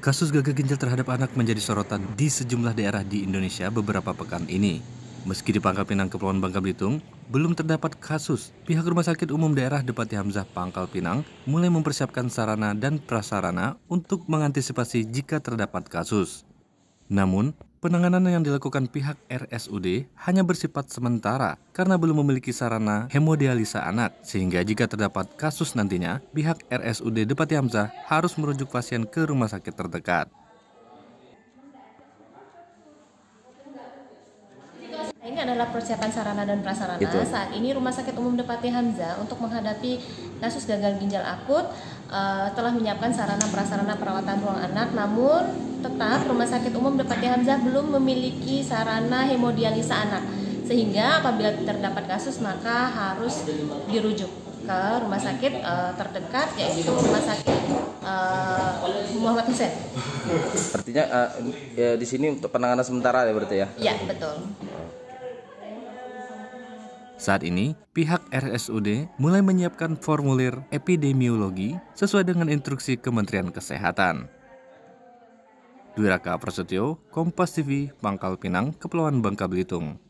Kasus gagal ginjal terhadap anak menjadi sorotan di sejumlah daerah di Indonesia beberapa pekan ini. Meski di Pangkal Pinang, Kepulauan Bangka Belitung, belum terdapat kasus. Pihak Rumah Sakit Umum Daerah Depati Hamzah Pangkal Pinang mulai mempersiapkan sarana dan prasarana untuk mengantisipasi jika terdapat kasus. Namun, Penanganan yang dilakukan pihak RSUD hanya bersifat sementara karena belum memiliki sarana hemodialisa anak, sehingga jika terdapat kasus nantinya, pihak RSUD Depati Hamzah harus merujuk pasien ke rumah sakit terdekat. adalah persiapan sarana dan prasarana. Itu. Saat ini Rumah Sakit Umum Depati Hamzah untuk menghadapi kasus gagal ginjal akut uh, telah menyiapkan sarana prasarana perawatan ruang anak, namun tetap Rumah Sakit Umum Depati Hamzah belum memiliki sarana hemodialisa anak. Sehingga apabila terdapat kasus maka harus dirujuk ke rumah sakit uh, terdekat yaitu rumah sakit uh, Muhammad Hussein. Artinya uh, ya, di sini untuk penanganan sementara ya berarti ya? Iya betul. Saat ini, pihak RSUD mulai menyiapkan formulir epidemiologi sesuai dengan instruksi Kementerian Kesehatan. Duraka Prasetyo, Kompas TV, Pangkal Pinang, Kepulauan Bangka Belitung.